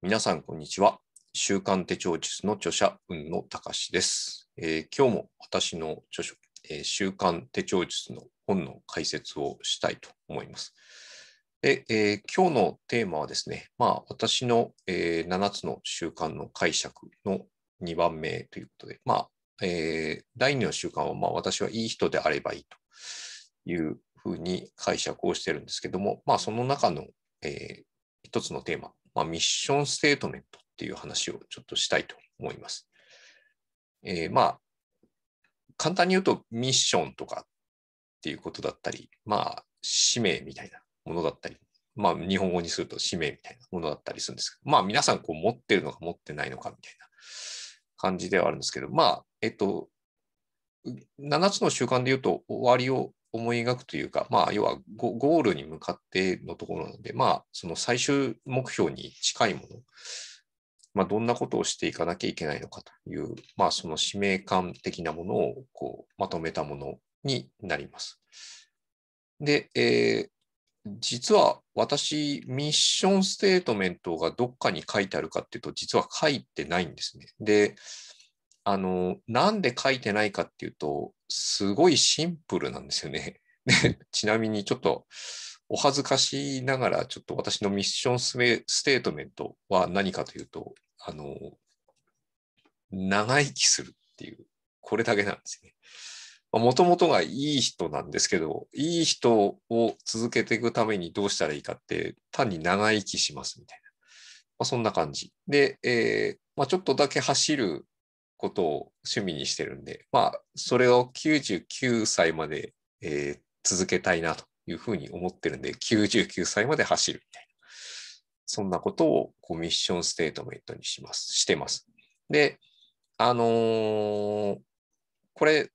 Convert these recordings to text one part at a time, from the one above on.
皆さん、こんにちは。週刊手帳術の著者、雲野隆です、えー、今日も私の著書、えー、週刊手帳術の本の解説をしたいと思います。で、えー、今日のテーマはですね、まあ、私の、え7つの習慣の解釈の2番目ということで、まあ、え第2の習慣は、まあ、私はいい人であればいいというふうに解釈をしているんですけども、まあ、その中の、えー、一つのテーマ、まあ、ミッションステートメントっていう話をちょっとしたいと思います。えー、まあ、簡単に言うとミッションとかっていうことだったり、まあ、使命みたいなものだったり、まあ、日本語にすると使命みたいなものだったりするんですけど、まあ、皆さんこう持ってるのか持ってないのかみたいな感じではあるんですけど、まあ、えっと、7つの習慣で言うと、終わりを思い描くというか、まあ、要はゴールに向かってのところなので、まあ、その最終目標に近いもの、まあ、どんなことをしていかなきゃいけないのかという、まあ、その使命感的なものをこうまとめたものになります。で、えー、実は私、ミッションステートメントがどっかに書いてあるかっていうと、実は書いてないんですね。で、あの、なんで書いてないかっていうと、すごいシンプルなんですよね。でちなみにちょっと、お恥ずかしいながら、ちょっと私のミッションステートメントは何かというと、あの、長生きするっていう、これだけなんですね。もともとがいい人なんですけど、いい人を続けていくためにどうしたらいいかって、単に長生きしますみたいな。まあ、そんな感じ。で、えーまあ、ちょっとだけ走ることを趣味にしてるんで、まあ、それを99歳まで、えー、続けたいなというふうに思ってるんで、99歳まで走るみたいな。そんなことをこうミッションステートメントにします、してます。で、あのー、これ、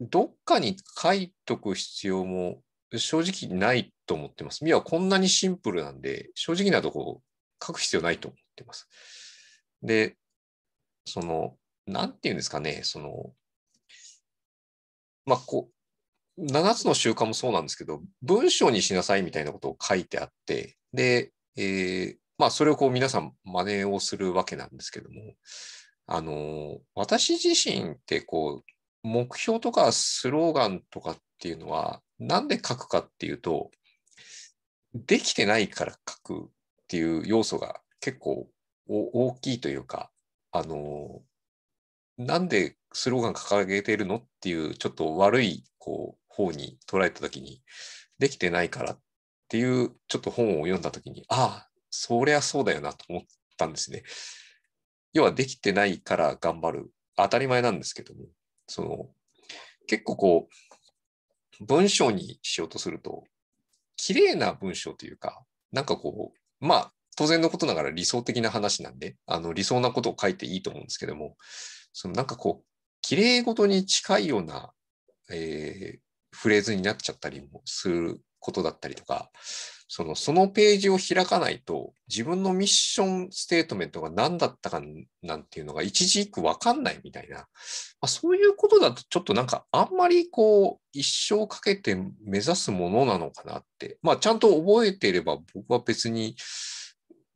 どっかに書いとく必要も正直ないと思ってます。ミはこんなにシンプルなんで、正直なとこ書く必要ないと思ってます。で、その、なんていうんですかね、その、まあ、こう、7つの習慣もそうなんですけど、文章にしなさいみたいなことを書いてあって、で、えー、まあ、それをこう皆さん真似をするわけなんですけども、あの、私自身ってこう、目標とかスローガンとかっていうのは、なんで書くかっていうと、できてないから書くっていう要素が結構大きいというか、あの、なんでスローガン掲げているのっていうちょっと悪いこう方に捉えた時にできてないからっていうちょっと本を読んだ時にああそりゃそうだよなと思ったんですね。要はできてないから頑張る当たり前なんですけどもその結構こう文章にしようとすると綺麗な文章というかなんかこうまあ当然のことながら理想的な話なんであの理想なことを書いていいと思うんですけどもそのなんかこう、綺麗事に近いような、えー、フレーズになっちゃったりもすることだったりとか、そのそのページを開かないと、自分のミッションステートメントが何だったかなんていうのが一字一句わかんないみたいな、まあ、そういうことだとちょっとなんかあんまりこう一生かけて目指すものなのかなって、まあちゃんと覚えていれば僕は別に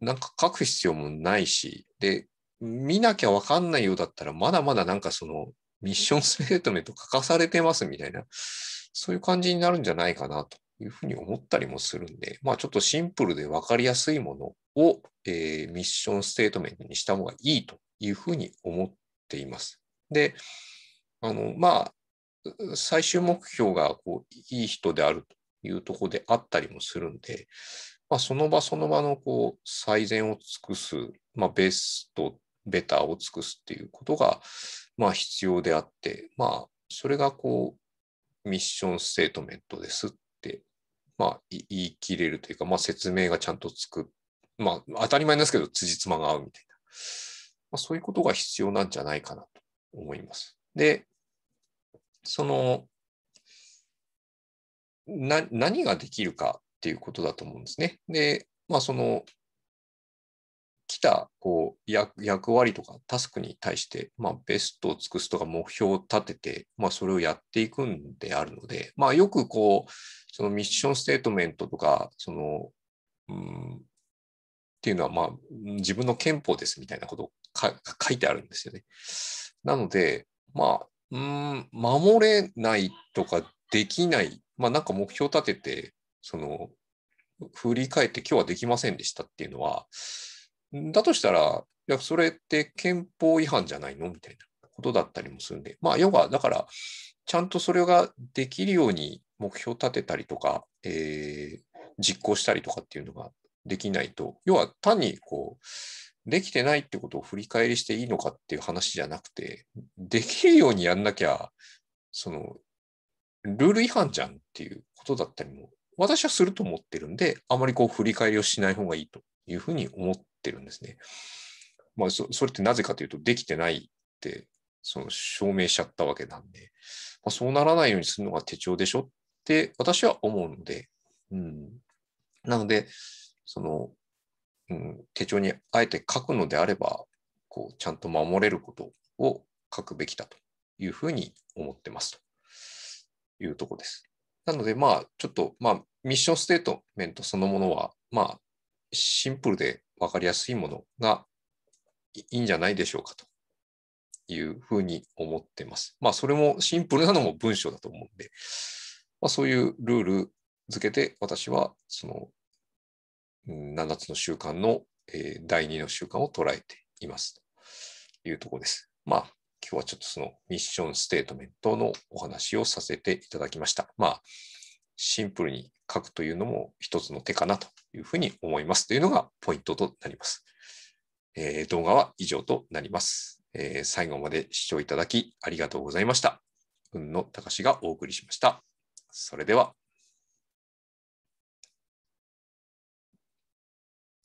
なんか書く必要もないし、で、見なきゃわかんないようだったら、まだまだなんかその、ミッションステートメント書かされてますみたいな、そういう感じになるんじゃないかなというふうに思ったりもするんで、まあちょっとシンプルでわかりやすいものを、えー、ミッションステートメントにした方がいいというふうに思っています。で、あの、まあ、最終目標がこういい人であるというところであったりもするんで、まあ、その場その場のこう最善を尽くす、まあ、ベストベターを尽くすっていうことが、まあ、必要であって、まあ、それがこう、ミッションステートメントですって、まあ、言い切れるというか、まあ、説明がちゃんとつく。まあ、当たり前ですけど、辻褄が合うみたいな。まあ、そういうことが必要なんじゃないかなと思います。で、その、な、何ができるかっていうことだと思うんですね。で、まあ、その、来たこう役割とかタスクに対して、まあ、ベストを尽くすとか目標を立てて、まあ、それをやっていくんであるので、まあ、よくこうそのミッションステートメントとかその、うん、っていうのは、まあ、自分の憲法ですみたいなことが書いてあるんですよね。なので、まあ、うん、守れないとかできない、まあ、なんか目標を立てて、その、振り返って今日はできませんでしたっていうのは、だとしたら、いや、それって憲法違反じゃないのみたいなことだったりもするんで、まあ、要は、だから、ちゃんとそれができるように目標立てたりとか、えー、実行したりとかっていうのができないと、要は単にこう、できてないってことを振り返りしていいのかっていう話じゃなくて、できるようにやんなきゃ、その、ルール違反じゃんっていうことだったりも、私はすると思ってるんで、あまりこう振り返りをしない方がいいというふうに思ってるんですね。まあそ、それってなぜかというと、できてないって、その証明しちゃったわけなんで、まあ、そうならないようにするのが手帳でしょって私は思うので、うん。なので、その、うん、手帳にあえて書くのであれば、こう、ちゃんと守れることを書くべきだというふうに思ってますというとこです。なので、まあ、ちょっと、まあ、ミッションステートメントそのものは、まあ、シンプルで分かりやすいものがいいんじゃないでしょうかというふうに思ってます。まあ、それもシンプルなのも文章だと思うんで、まあ、そういうルール付けて、私はその7つの習慣の、え第2の習慣を捉えていますというところです。まあ、今日はちょっとそのミッションステートメントのお話をさせていただきました。まあ、シンプルに書くというのも一つの手かなというふうに思いますというのがポイントとなります。えー、動画は以上となります、えー、最後まで視聴いただきありがとうございました。運の高しがお送りしました。それでは。